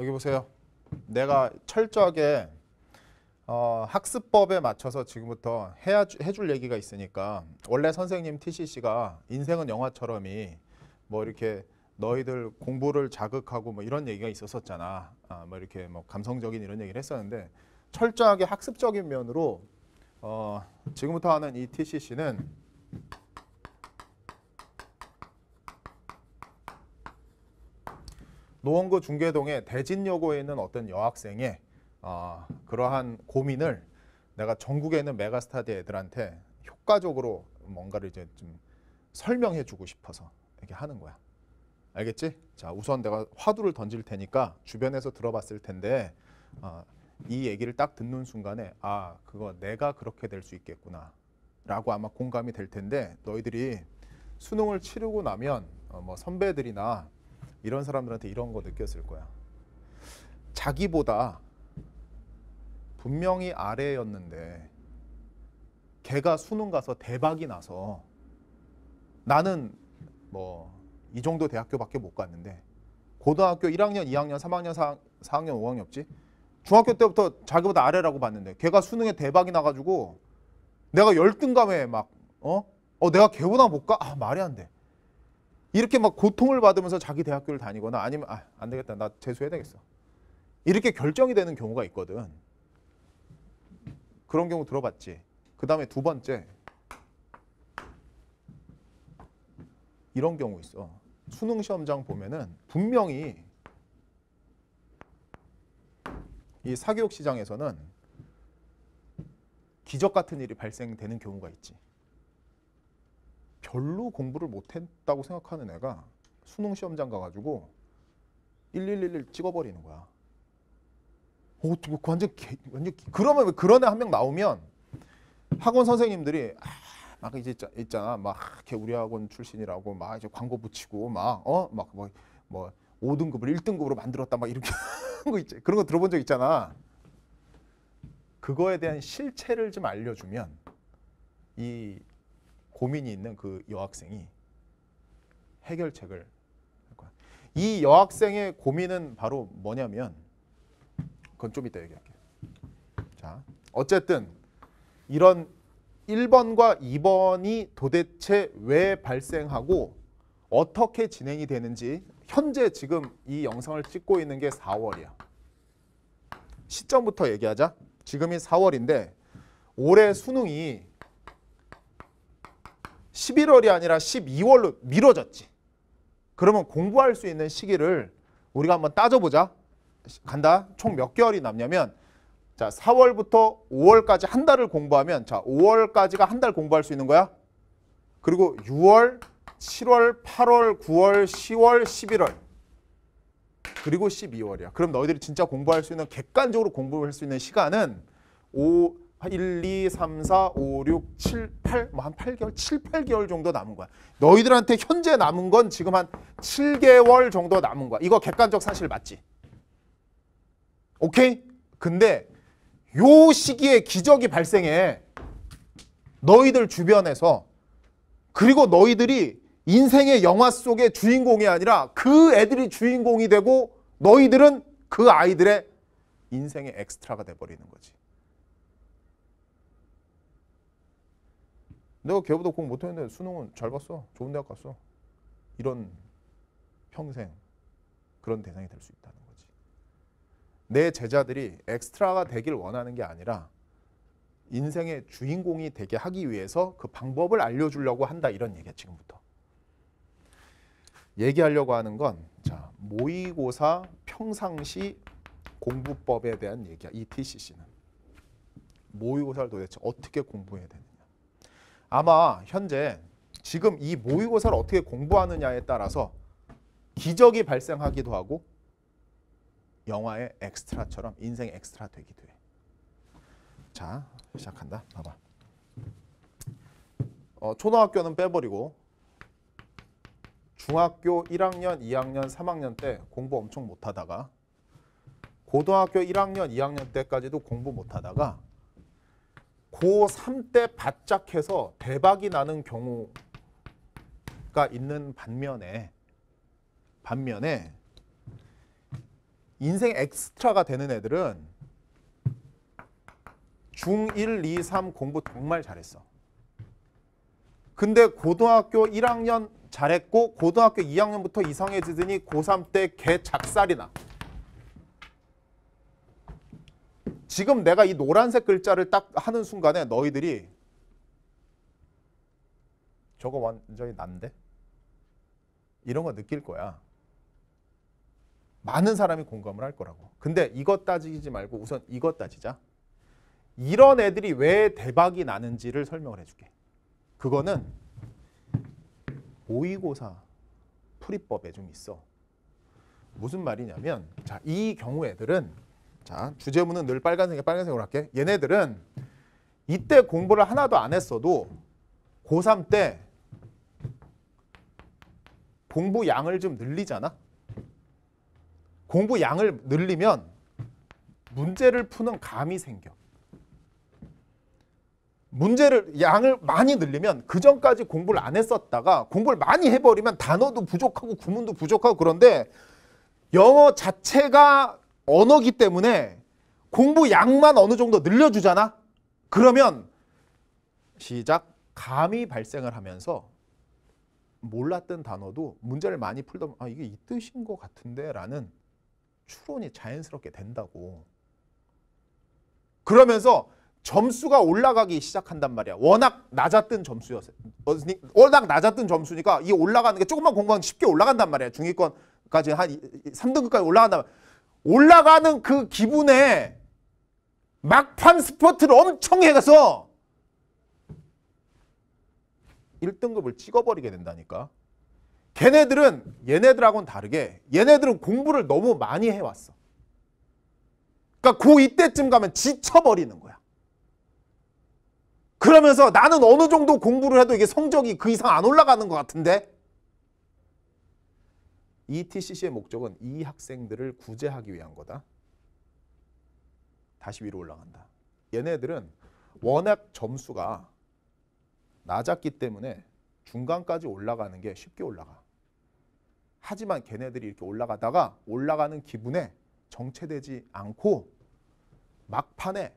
여기 보세요. 내가 철저하게 어, 학습법에 맞춰서 지금부터 해야, 해줄 얘기가 있으니까 원래 선생님 TCC가 인생은 영화처럼이 뭐 이렇게 너희들 공부를 자극하고 뭐 이런 얘기가 있었었잖아. 아, 뭐 이렇게 뭐 감성적인 이런 얘기를 했었는데 철저하게 학습적인 면으로 어, 지금부터 하는 이 TCC는 노원구 중계동의 대진여고에 있는 어떤 여학생의 어, 그러한 고민을 내가 전국에 있는 메가스타디 애들한테 효과적으로 뭔가를 이제 좀 설명해 주고 싶어서 이렇게 하는 거야. 알겠지? 자, 우선 내가 화두를 던질 테니까 주변에서 들어봤을 텐데 어, 이 얘기를 딱 듣는 순간에 아, 그거 내가 그렇게 될 수 있겠구나. 라고 아마 공감이 될 텐데 너희들이 수능을 치르고 나면 어, 뭐 선배들이나 이런 사람들한테 이런 거 느꼈을 거야. 자기보다 분명히 아래였는데 걔가 수능 가서 대박이 나서 나는 뭐 이 정도 대학교밖에 못 갔는데 고등학교 1학년, 2학년, 3학년, 4, 학년 5학년 없지? 중학교 때부터 자기보다 아래라고 봤는데 걔가 수능에 대박이 나가지고 내가 열등감에 막 어? 어 내가 걔보다 못 가? 아 말이 안 돼. 이렇게 막 고통을 받으면서 자기 대학교를 다니거나 아니면 아, 안 되겠다. 나 재수해야 되겠어. 이렇게 결정이 되는 경우가 있거든. 그런 경우 들어봤지. 그 다음에 두 번째. 이런 경우 있어. 수능 시험장 보면은 분명히 이 사교육 시장에서는 기적 같은 일이 발생되는 경우가 있지. 별로 공부를 못했다고 생각하는 애가 수능 시험장 가가지고 1111 찍어버리는 거야. 어, 그 완전 개, 완전 개. 그러면 그런 애 한 명 나오면 학원 선생님들이 아, 막 이제 있잖아 막 우리 학원 출신이라고 막 이제 광고 붙이고 막어막 뭐 뭐 5등급을 뭐 1등급으로 만들었다 막 이렇게 거 있지 그런 거 들어본 적 있잖아. 그거에 대한 실체를 좀 알려주면 이 고민이 있는 그 여학생이 해결책을 할 거야. 이 여학생의 고민은 바로 뭐냐면 그건 좀 이따 얘기할게요. 자, 어쨌든 이런 1번과 2번이 도대체 왜 발생하고 어떻게 진행이 되는지 현재 지금 이 영상을 찍고 있는 게 4월이야. 시점부터 얘기하자. 지금이 4월인데 올해 수능이 11월이 아니라 12월로 미뤄졌지. 그러면 공부할 수 있는 시기를 우리가 한번 따져보자. 간다. 총 몇 개월이 남냐면 자 4월부터 5월까지 한 달을 공부하면 자 5월까지가 한 달 공부할 수 있는 거야. 그리고 6월, 7월, 8월, 9월, 10월, 11월 그리고 12월이야. 그럼 너희들이 진짜 공부할 수 있는 객관적으로 공부할 수 있는 시간은 5, 1, 2, 3, 4, 5, 6, 7, 8, 뭐 한 8개월, 7, 8개월 정도 남은 거야. 너희들한테 현재 남은 건 지금 한 7개월 정도 남은 거야. 이거 객관적 사실 맞지? 오케이? 근데 요 시기에 기적이 발생해. 너희들 주변에서. 그리고 너희들이 인생의 영화 속의 주인공이 아니라 그 애들이 주인공이 되고 너희들은 그 아이들의 인생의 엑스트라가 돼버리는 거지. 내가 걔보다 공부 못했는데 수능은 잘 봤어. 좋은 대학 갔어. 이런 평생 그런 대상이 될 수 있다는 거지. 내 제자들이 엑스트라가 되길 원하는 게 아니라 인생의 주인공이 되게 하기 위해서 그 방법을 알려주려고 한다 이런 얘기야 지금부터. 얘기하려고 하는 건 자, 모의고사 평상시 공부법에 대한 얘기야. e TCC는. 모의고사를 도대체 어떻게 공부해야 되냐. 아마 현재 지금 이 모의고사를 어떻게 공부하느냐에 따라서 기적이 발생하기도 하고 영화의 엑스트라처럼 인생 엑스트라 되기도 해. 자, 시작한다. 봐봐. 어, 초등학교는 빼버리고 중학교 1학년, 2학년, 3학년 때 공부 엄청 못하다가 고등학교 1학년, 2학년 때까지도 공부 못하다가 고3 때 바짝 해서 대박이 나는 경우가 있는 반면에 반면에 인생 엑스트라가 되는 애들은 중1, 2, 3 공부 정말 잘했어. 근데 고등학교 1학년 잘했고 고등학교 2학년부터 이상해지더니 고3 때 개 작살이 나. 지금 내가 이 노란색 글자를 딱 하는 순간에 너희들이 저거 완전히 난데? 이런 거 느낄 거야. 많은 사람이 공감을 할 거라고. 근데 이것 따지지 말고 우선 이것 따지자. 이런 애들이 왜 대박이 나는지를 설명을 해줄게. 그거는 모의고사 풀이법에 좀 있어. 무슨 말이냐면 자, 이 경우 애들은 자, 주제문은 늘 빨간색에 빨간색으로 할게. 얘네들은 이때 공부를 하나도 안 했어도 고3 때 공부 양을 좀 늘리잖아. 공부 양을 늘리면 문제를 푸는 감이 생겨. 문제를 양을 많이 늘리면 그 전까지 공부를 안 했었다가 공부를 많이 해버리면 단어도 부족하고 구문도 부족하고 그런데 영어 자체가 언어기 때문에 공부 양만 어느 정도 늘려주잖아. 그러면 시작 감이 발생을 하면서 몰랐던 단어도 문제를 많이 풀던아 이게 이 뜻인 것 같은데 라는 추론이 자연스럽게 된다고 그러면서 점수가 올라가기 시작한단 말이야 워낙 낮았던 점수였어 워낙 낮았던 점수니까 이 올라가는 게 조금만 공부하면 쉽게 올라간단 말이야 중위권까지 한 3등급까지 올라간단 말이야 올라가는 그 기분에 막판 스퍼트를 엄청 해가서 1등급을 찍어버리게 된다니까. 걔네들은 얘네들하고는 다르게 얘네들은 공부를 너무 많이 해왔어. 그러니까 고이 때쯤 가면 지쳐버리는 거야. 그러면서 나는 어느 정도 공부를 해도 이게 성적이 그 이상 안 올라가는 것 같은데 ETCC의 목적은 이 학생들을 구제하기 위한 거다. 다시 위로 올라간다. 얘네들은 워낙 점수가 낮았기 때문에 중간까지 올라가는 게 쉽게 올라가. 하지만 걔네들이 이렇게 올라가다가 올라가는 기분에 정체되지 않고 막판에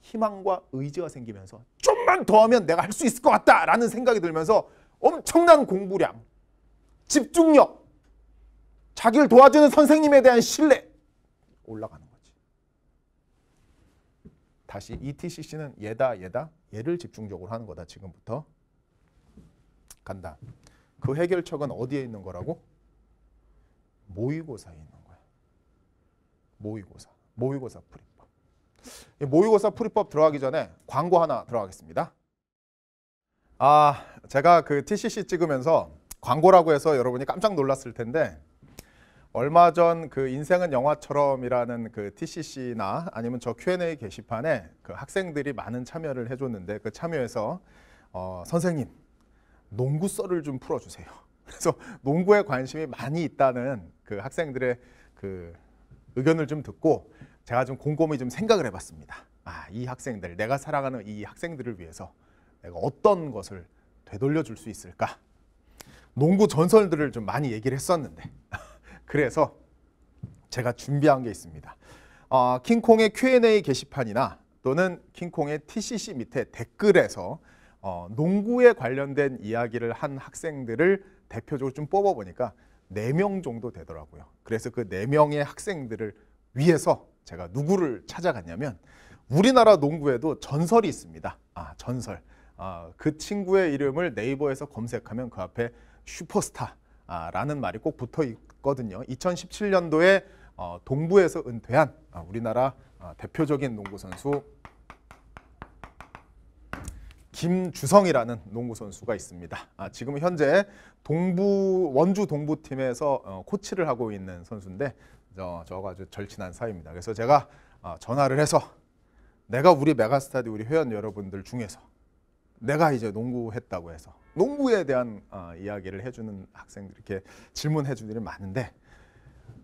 희망과 의지가 생기면서 좀만 더 하면 내가 할 수 있을 것 같다라는 생각이 들면서 엄청난 공부량, 집중력 자기를 도와주는 선생님에 대한 신뢰 올라가는 거지. 다시 ETCC는 얘다 얘다 얘를 집중적으로 하는 거다 지금부터 간다. 그 해결책은 어디에 있는 거라고? 모의고사에 있는 거야. 모의고사. 모의고사 풀이법. 모의고사 풀이법 들어가기 전에 광고 하나 들어가겠습니다. 아, 제가 그 TCC 찍으면서 광고라고 해서 여러분이 깜짝 놀랐을 텐데 얼마 전 그 인생은 영화처럼이라는 그 TCC나 아니면 저 Q&A 게시판에 그 학생들이 많은 참여를 해줬는데 그 참여에서 어, 선생님 농구 썰을 좀 풀어주세요. 그래서 농구에 관심이 많이 있다는 그 학생들의 그 의견을 좀 듣고 제가 좀 곰곰이 좀 생각을 해봤습니다. 아, 이 학생들, 내가 사랑하는 이 학생들을 위해서 내가 어떤 것을 되돌려 줄 수 있을까? 농구 전설들을 좀 많이 얘기를 했었는데 그래서 제가 준비한 게 있습니다. 어, 킹콩의 Q&A 게시판이나 또는 킹콩의 TCC 밑에 댓글에서 어, 농구에 관련된 이야기를 한 학생들을 대표적으로 좀 뽑아보니까 4명 정도 되더라고요. 그래서 그 4명의 학생들을 위해서 제가 누구를 찾아갔냐면 우리나라 농구에도 전설이 있습니다. 아, 전설. 아, 그 친구의 이름을 네이버에서 검색하면 그 앞에 슈퍼스타 아, 라는 말이 꼭 붙어 있거든요. 2017년도에 어, 동부에서 은퇴한 아, 우리나라 어, 대표적인 농구 선수 김주성이라는 농구 선수가 있습니다. 아, 지금 현재 동부 원주 동부팀에서 어, 코치를 하고 있는 선수인데 저, 저가 아주 절친한 사이입니다. 그래서 제가 전화를 해서 내가 우리 메가스타디 우리 회원 여러분들 중에서 내가 이제 농구했다고 해서 농구에 대한 어, 이야기를 해주는 학생들 이렇게 질문해 주는 일이 많은데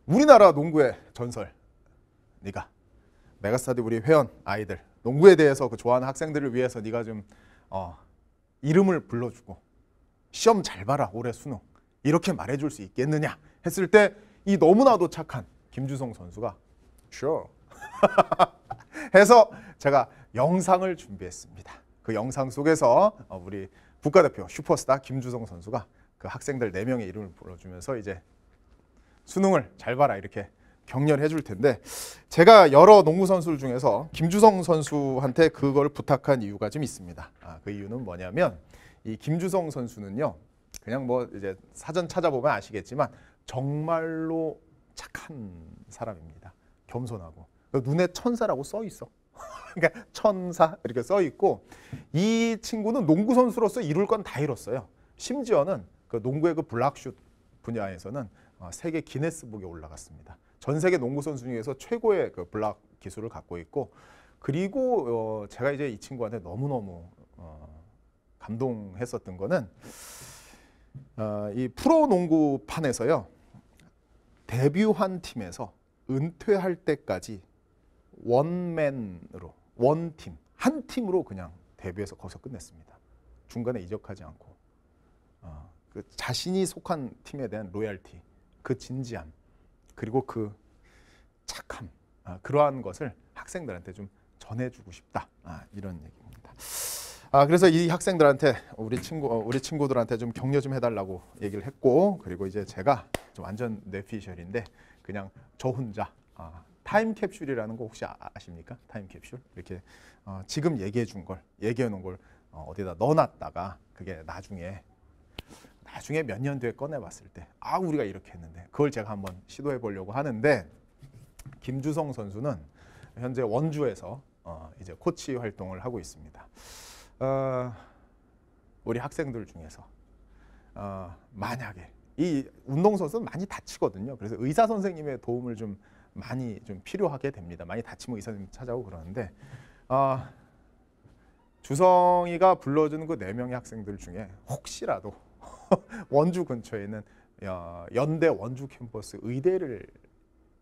우리나라 농구의 전설 네가 메가스타디 우리 회원 아이들 농구에 대해서 그 좋아하는 학생들을 위해서 네가 좀 어, 이름을 불러주고 시험 잘 봐라 올해 수능 이렇게 말해줄 수 있겠느냐 했을 때 이 너무나도 착한 김주성 선수가 sure 해서 제가 영상을 준비했습니다. 그 영상 속에서 어, 우리 국가대표 슈퍼스타 김주성 선수가 그 학생들 4명의 이름을 불러주면서 이제 수능을 잘 봐라 이렇게 격려를 해줄 텐데 제가 여러 농구 선수 중에서 김주성 선수한테 그걸 부탁한 이유가 좀 있습니다. 아, 그 이유는 뭐냐면 이 김주성 선수는요 그냥 뭐 이제 사전 찾아보면 아시겠지만 정말로 착한 사람입니다. 겸손하고 그 눈에 천사라고 써 있어. 그러니까 천사 이렇게 써 있고 이 친구는 농구 선수로서 이룰 건 다 이뤘어요. 심지어는 그 농구의 그 블락슛 분야에서는 어, 세계 기네스북에 올라갔습니다. 전 세계 농구 선수 중에서 최고의 그 블락 기술을 갖고 있고 그리고 어 제가 이제 이 친구한테 너무너무 어 감동했었던 거는 어이 프로 농구판에서요. 데뷔한 팀에서 은퇴할 때까지 원맨으로 원팀 한 팀으로 그냥 데뷔해서 거기서 끝냈습니다. 중간에 이적하지 않고 어, 그 자신이 속한 팀에 대한 로열티, 그 진지함 그리고 그 착함 아, 그러한 것을 학생들한테 좀 전해주고 싶다 아, 이런 얘기입니다. 아 그래서 이 학생들한테 우리 친구 어, 우리 친구들한테 좀 격려 좀 해달라고 얘기를 했고 그리고 이제 제가 좀 완전 뇌피셜인데 그냥 저 혼자 아, 타임캡슐이라는 거 혹시 아, 아십니까? 타임캡슐 이렇게 어, 지금 얘기해 준 걸 얘기해 놓은 걸 어, 디다 넣어놨다가 그게 나중에 나중에 몇 년 뒤에 꺼내봤을 때 아 우리가 이렇게 했는데 그걸 제가 한번 시도해 보려고 하는데 김주성 선수는 현재 원주에서 어, 이제 코치 활동을 하고 있습니다. 어, 우리 학생들 중에서 어, 만약에 이 운동선수는 많이 다치거든요. 그래서 의사 선생님의 도움을 좀 많이 좀 필요하게 됩니다. 많이 다치면 의사 좀 찾아오고 그러는데 아, 주성이가 불러준 그네 명의 학생들 중에 혹시라도 원주 근처에 있는 어, 연대 원주 캠퍼스 의대를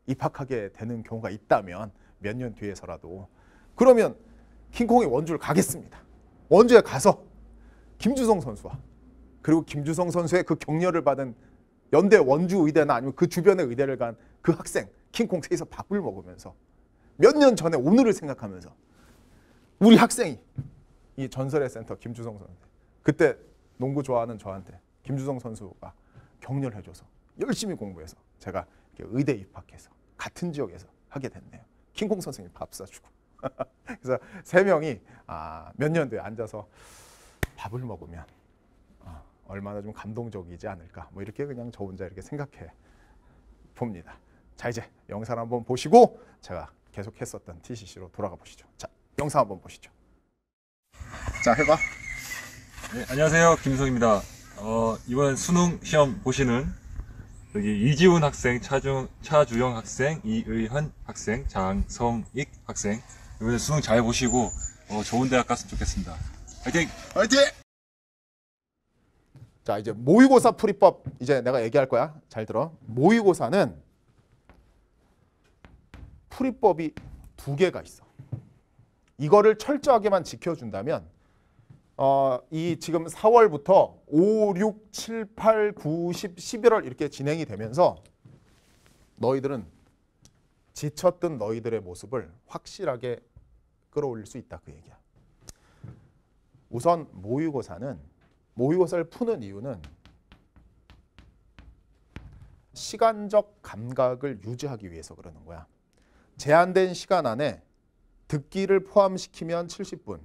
입학하게 되는 경우가 있다면 몇 년 뒤에서라도 그러면 킹콩이 원주를 가겠습니다. 원주에 가서 김주성 선수와 그리고 김주성 선수의 그 격려를 받은 연대 원주 의대나 아니면 그 주변의 의대를 간 그 학생 킹콩 세에서 밥을 먹으면서 몇 년 전에 오늘을 생각하면서 우리 학생이 이 전설의 센터 김주성 선수 그때 농구 좋아하는 저한테 김주성 선수가 격려를 해줘서 열심히 공부해서 제가 의대 입학해서 같은 지역에서 하게 됐네요. 킹콩 선생님 밥 사주고 그래서 세 명이 아, 몇 년 뒤에 앉아서 밥을 먹으면 아, 얼마나 좀 감동적이지 않을까 뭐 이렇게 그냥 저 혼자 이렇게 생각해 봅니다. 자 이제 영상 한번 보시고 제가 계속 했었던 TCC로 돌아가 보시죠. 자 영상 한번 보시죠. 자 해봐. 네, 안녕하세요 김성입니다. 어, 이번 수능 시험 보시는 여기 이지훈 학생, 차주, 차주영 학생, 이의현 학생, 장성익 학생 이번에 수능 잘 보시고 어, 좋은 대학 갔으면 좋겠습니다. 화이팅! 화이팅! 자 이제 모의고사 풀이법 이제 내가 얘기할 거야. 잘 들어. 모의고사는 풀이법이 두 개가 있어. 이거를 철저하게만 지켜준다면 어, 이 지금 4월부터 5, 6, 7, 8, 9, 10, 11월 이렇게 진행이 되면서 너희들은 지쳤던 너희들의 모습을 확실하게 끌어올릴 수 있다 그 얘기야. 우선 모의고사는 모의고사를 푸는 이유는 시간적 감각을 유지하기 위해서 그러는 거야. 제한된 시간 안에 듣기를 포함시키면 70분,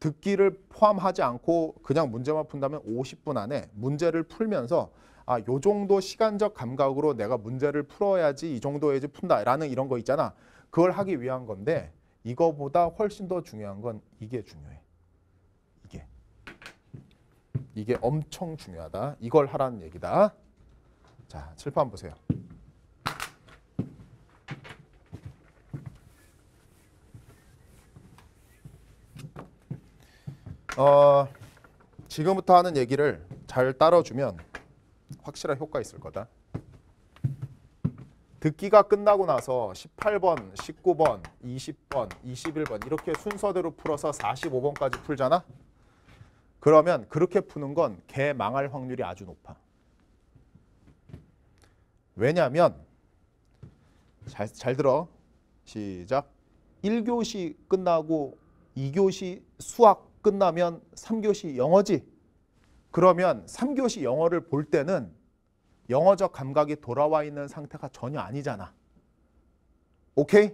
듣기를 포함하지 않고 그냥 문제만 푼다면 50분 안에 문제를 풀면서 아, 요 정도 시간적 감각으로 내가 문제를 풀어야지 이 정도에지 푼다라는 이런 거 있잖아. 그걸 하기 위한 건데 이거보다 훨씬 더 중요한 건 이게 중요해. 이게. 이게 엄청 중요하다. 이걸 하라는 얘기다. 자, 칠판 보세요. 어, 지금부터 하는 얘기를 잘 따라주면 확실한 효과 있을 거다. 듣기가 끝나고 나서 18번, 19번, 20번, 21번 이렇게 순서대로 풀어서 45번까지 풀잖아? 그러면 그렇게 푸는 건 개 망할 확률이 아주 높아. 왜냐하면 잘, 잘 들어. 시작. 1교시 끝나고 2교시 수학 끝나면 3교시 영어지. 그러면 3교시 영어를 볼 때는 영어적 감각이 돌아와 있는 상태가 전혀 아니잖아. 오케이?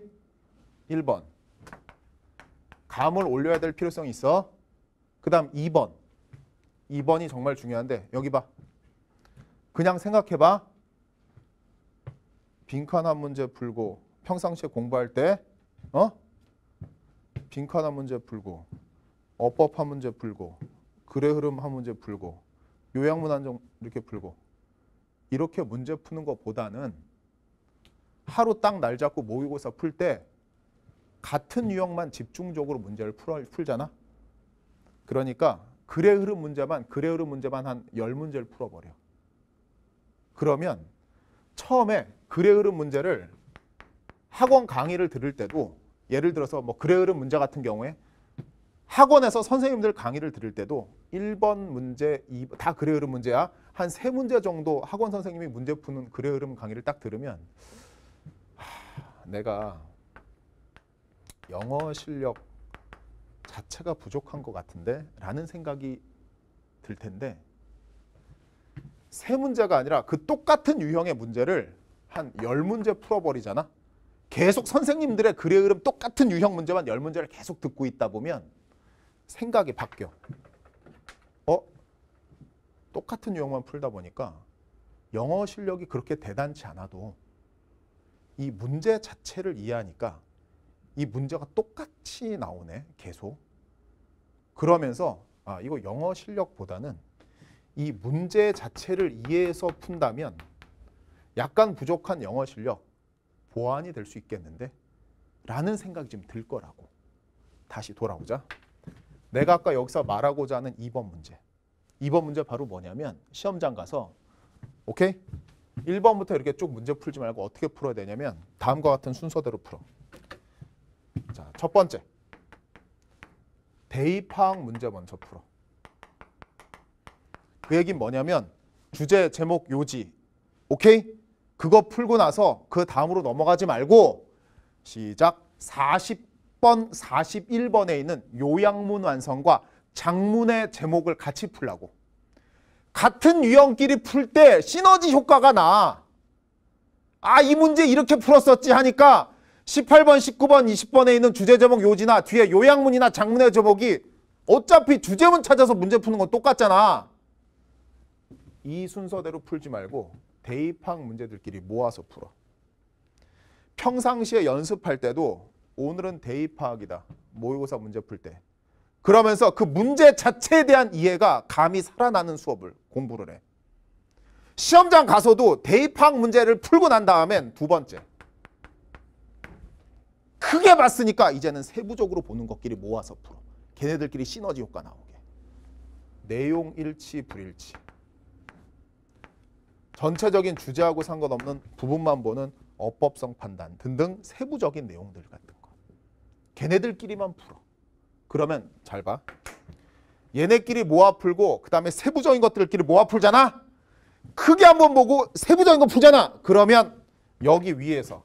1번. 감을 올려야 될 필요성이 있어. 그 다음 2번. 2번이 정말 중요한데 여기 봐. 그냥 생각해봐. 빈칸 한 문제 풀고 평상시에 공부할 때 어? 빈칸 한 문제 풀고 어법 한 문제 풀고 글의 흐름 한 문제 풀고 요약문 한정 이렇게 풀고 이렇게 문제 푸는 것보다는 하루 딱 날 잡고 모의고사 풀 때 같은 유형만 집중적으로 문제를 풀, 어 풀잖아. 그러니까 글의 흐름 문제만 글의 흐름 문제만 한 열문제를 풀어버려. 그러면 처음에 글의 흐름 문제를 학원 강의를 들을 때도 예를 들어서 뭐 글의 흐름 문제 같은 경우에 학원에서 선생님들 강의를 들을 때도 1번 문제, 2번, 다 그래 흐름 문제야. 한 세 문제 정도 학원 선생님이 문제 푸는 그래 흐름 강의를 딱 들으면 하, 내가 영어 실력 자체가 부족한 것 같은데 라는 생각이 들 텐데 세 문제가 아니라 그 똑같은 유형의 문제를 한 열문제 풀어버리잖아. 계속 선생님들의 그래 흐름 똑같은 유형 문제만 열문제를 계속 듣고 있다 보면 생각이 바뀌어. 어? 똑같은 유형만 풀다 보니까 영어 실력이 그렇게 대단치 않아도 이 문제 자체를 이해하니까 이 문제가 똑같이 나오네, 계속. 그러면서 아, 이거 영어 실력보다는 이 문제 자체를 이해해서 푼다면 약간 부족한 영어 실력 보완이 될 수 있겠는데 라는 생각이 좀 들 거라고. 다시 돌아오자. 내가 아까 여기서 말하고자 하는 2번 문제. 2번 문제 바로 뭐냐면 시험장 가서 오케이? 1번부터 이렇게 쭉 문제 풀지 말고 어떻게 풀어야 되냐면 다음과 같은 순서대로 풀어. 자, 첫 번째. 대입항 문제 먼저 풀어. 그 얘기는 뭐냐면 주제, 제목, 요지. 오케이? 그거 풀고 나서 그 다음으로 넘어가지 말고 시작 40 10번, 41번에 있는 요양문 완성과 장문의 제목을 같이 풀라고. 같은 유형끼리 풀 때 시너지 효과가 나. 아, 이 문제 이렇게 풀었었지 하니까 18번, 19번, 20번에 있는 주제 제목 요지나 뒤에 요양문이나 장문의 제목이 어차피 주제문 찾아서 문제 푸는 건 똑같잖아. 이 순서대로 풀지 말고 대입학 문제들끼리 모아서 풀어. 평상시에 연습할 때도 오늘은 대입 파악이다. 모의고사 문제 풀 때. 그러면서 그 문제 자체에 대한 이해가 감이 살아나는 수업을 공부를 해. 시험장 가서도 대입 학 문제를 풀고 난 다음엔 두 번째. 크게 봤으니까 이제는 세부적으로 보는 것끼리 모아서 풀어. 걔네들끼리 시너지 효과 나오게. 내용 일치 불일치. 전체적인 주제하고 상관없는 부분만 보는 어법성 판단 등등 세부적인 내용들 같은 걔네들끼리만 풀어. 그러면 잘 봐. 얘네끼리 모아 풀고 그 다음에 세부적인 것들끼리 모아 풀잖아. 크게 한번 보고 세부적인 거 풀잖아. 그러면 여기 위에서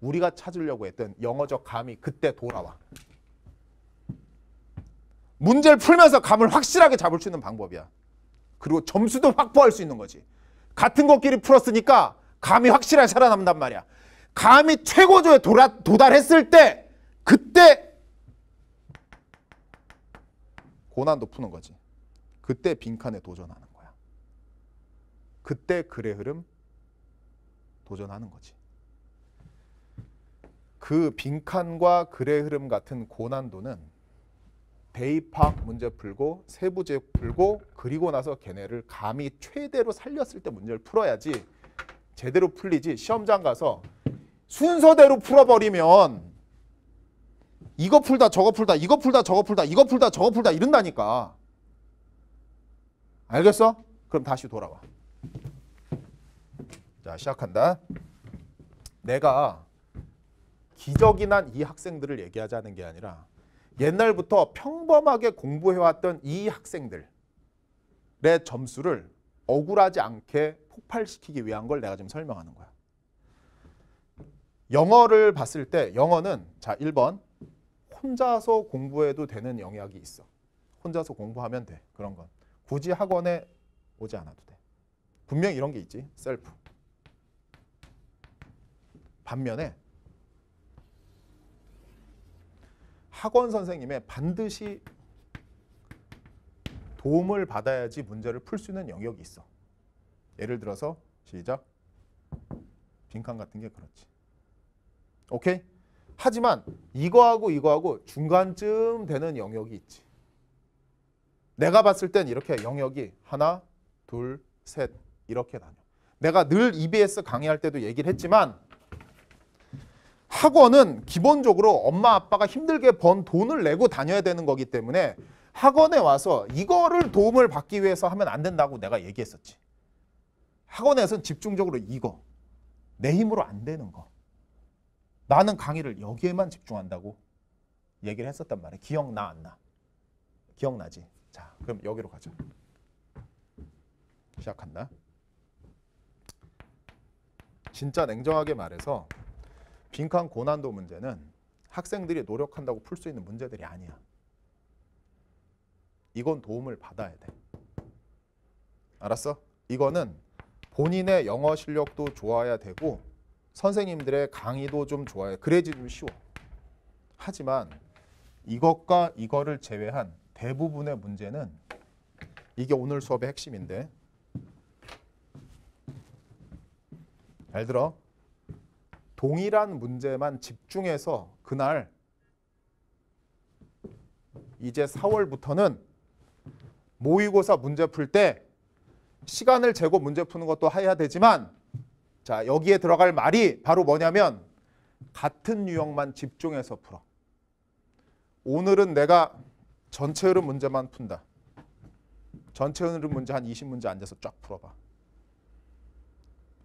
우리가 찾으려고 했던 영어적 감이 그때 돌아와. 문제를 풀면서 감을 확실하게 잡을 수 있는 방법이야. 그리고 점수도 확보할 수 있는 거지. 같은 것끼리 풀었으니까 감이 확실하게 살아남는단 말이야. 감이 최고조에 도달했을 때 그때 고난도 푸는 거지. 그때 빈칸에 도전하는 거야. 그때 글의 흐름 도전하는 거지. 그 빈칸과 글의 흐름 같은 고난도는 대입학 문제 풀고 세부제 풀고 그리고 나서 걔네를 감히 최대로 살렸을 때 문제를 풀어야지 제대로 풀리지 시험장 가서 순서대로 풀어버리면 이거 풀다 저거 풀다 이거 풀다 저거 풀다 이거 풀다 저거 풀다 이런다니까. 알겠어? 그럼 다시 돌아와. 자 시작한다. 내가 기적이 난 이 학생들을 얘기하자는 게 아니라 옛날부터 평범하게 공부해왔던 이 학생들의 점수를 억울하지 않게 폭발시키기 위한 걸 내가 지금 설명하는 거야. 영어를 봤을 때 영어는 자 1번 혼자서 공부해도 되는 영역이 있어. 혼자서 공부하면 돼. 그런 건. 굳이 학원에 오지 않아도 돼. 분명 이런 게 있지. 셀프. 반면에 학원 선생님의 반드시 도움을 받아야지 문제를 풀 수 있는 영역이 있어. 예를 들어서 시작. 빈칸 같은 게 그렇지. 오케이? 하지만 이거하고 이거하고 중간쯤 되는 영역이 있지. 내가 봤을 땐 이렇게 영역이 하나, 둘, 셋 이렇게 나뉘어. 내가 늘 EBS 강의할 때도 얘기를 했지만 학원은 기본적으로 엄마 아빠가 힘들게 번 돈을 내고 다녀야 되는 거기 때문에 학원에 와서 이거를 도움을 받기 위해서 하면 안 된다고 내가 얘기했었지. 학원에서는 집중적으로 이거. 내 힘으로 안 되는 거. 나는 강의를 여기에만 집중한다고 얘기를 했었단 말이에요. 기억나 안 나? 기억나지? 자, 그럼 여기로 가자. 시작한다. 진짜 냉정하게 말해서 빈칸 고난도 문제는 학생들이 노력한다고 풀 수 있는 문제들이 아니야. 이건 도움을 받아야 돼. 알았어? 이거는 본인의 영어 실력도 좋아야 되고 선생님들의 강의도 좀 좋아요. 그래야지 좀 쉬워. 하지만 이것과 이거를 제외한 대부분의 문제는 이게 오늘 수업의 핵심인데 잘 들어 동일한 문제만 집중해서 그날 이제 4월부터는 모의고사 문제 풀 때 시간을 재고 문제 푸는 것도 해야 되지만 자, 여기에 들어갈 말이 바로 뭐냐면 같은 유형만 집중해서 풀어. 오늘은 내가 전체 흐름 문제만 푼다. 전체 흐름 문제 한 20문제 앉아서 쫙 풀어봐.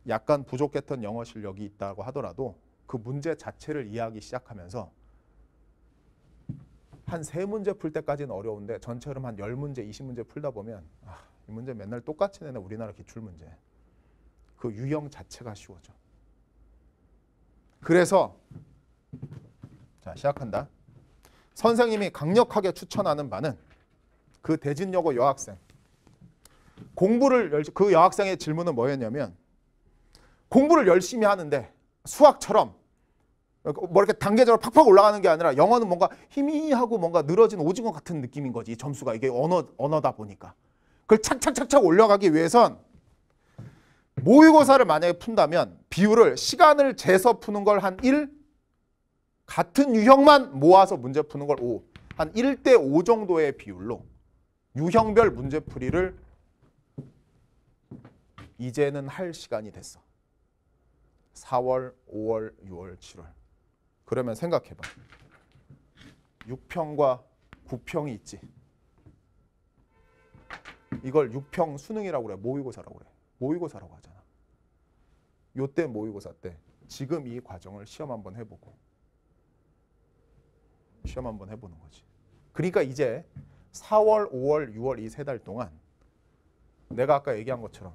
약간 부족했던 영어 실력이 있다고 하더라도 그 문제 자체를 이해하기 시작하면서 한 세 문제 풀 때까지는 어려운데 전체 흐름 한 열문제 이십 문제 풀다 보면 아, 이 문제 맨날 똑같이 내는 우리나라 기출 문제. 그 유형 자체가 쉬워져. 그래서 자 시작한다. 선생님이 강력하게 추천하는 바는 그 대진여고 여학생 공부를 그 여학생의 질문은 뭐였냐면 공부를 열심히 하는데 수학처럼 뭐 이렇게 단계적으로 팍팍 올라가는 게 아니라 영어는 뭔가 희미하고 뭔가 늘어진 오징어 같은 느낌인 거지 점수가 이게 언어 언어다 보니까 그걸 착착착착 올려가기 위해선 모의고사를 만약에 푼다면 비율을 시간을 재서 푸는 걸 한 1, 같은 유형만 모아서 문제 푸는 걸 5, 한 1대 5 정도의 비율로 유형별 문제풀이를 이제는 할 시간이 됐어. 4월, 5월, 6월, 7월. 그러면 생각해봐. 6평과 9평이 있지. 이걸 6평 수능이라고 그래. 모의고사라고 그래. 모의고사라고 하잖아. 요때 모의고사 때 지금 이 과정을 시험 한번 해보고 시험 한번 해보는 거지. 그러니까 이제 4월, 5월, 6월 이 세 달 동안 내가 아까 얘기한 것처럼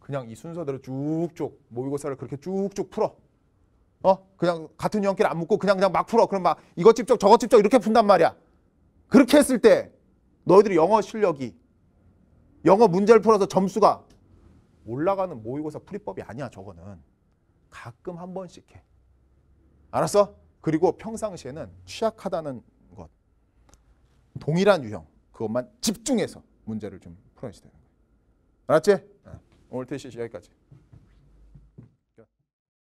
그냥 이 순서대로 쭉쭉 모의고사를 그렇게 쭉쭉 풀어. 어? 그냥 같은 연기를 안 묻고 그냥 그냥 막 풀어. 그럼 막 이것 집적 저것 집적 이렇게 푼단 말이야. 그렇게 했을 때 너희들이 영어 실력이 영어 문제를 풀어서 점수가 올라가는 모의고사 풀이법이 아니야 저거는. 가끔 한 번씩 해. 알았어? 그리고 평상시에는 취약하다는 것. 동일한 유형. 그것만 집중해서 문제를 좀 풀어야지 되는 거야. 알았지? 어, 오늘 TCC 여기까지.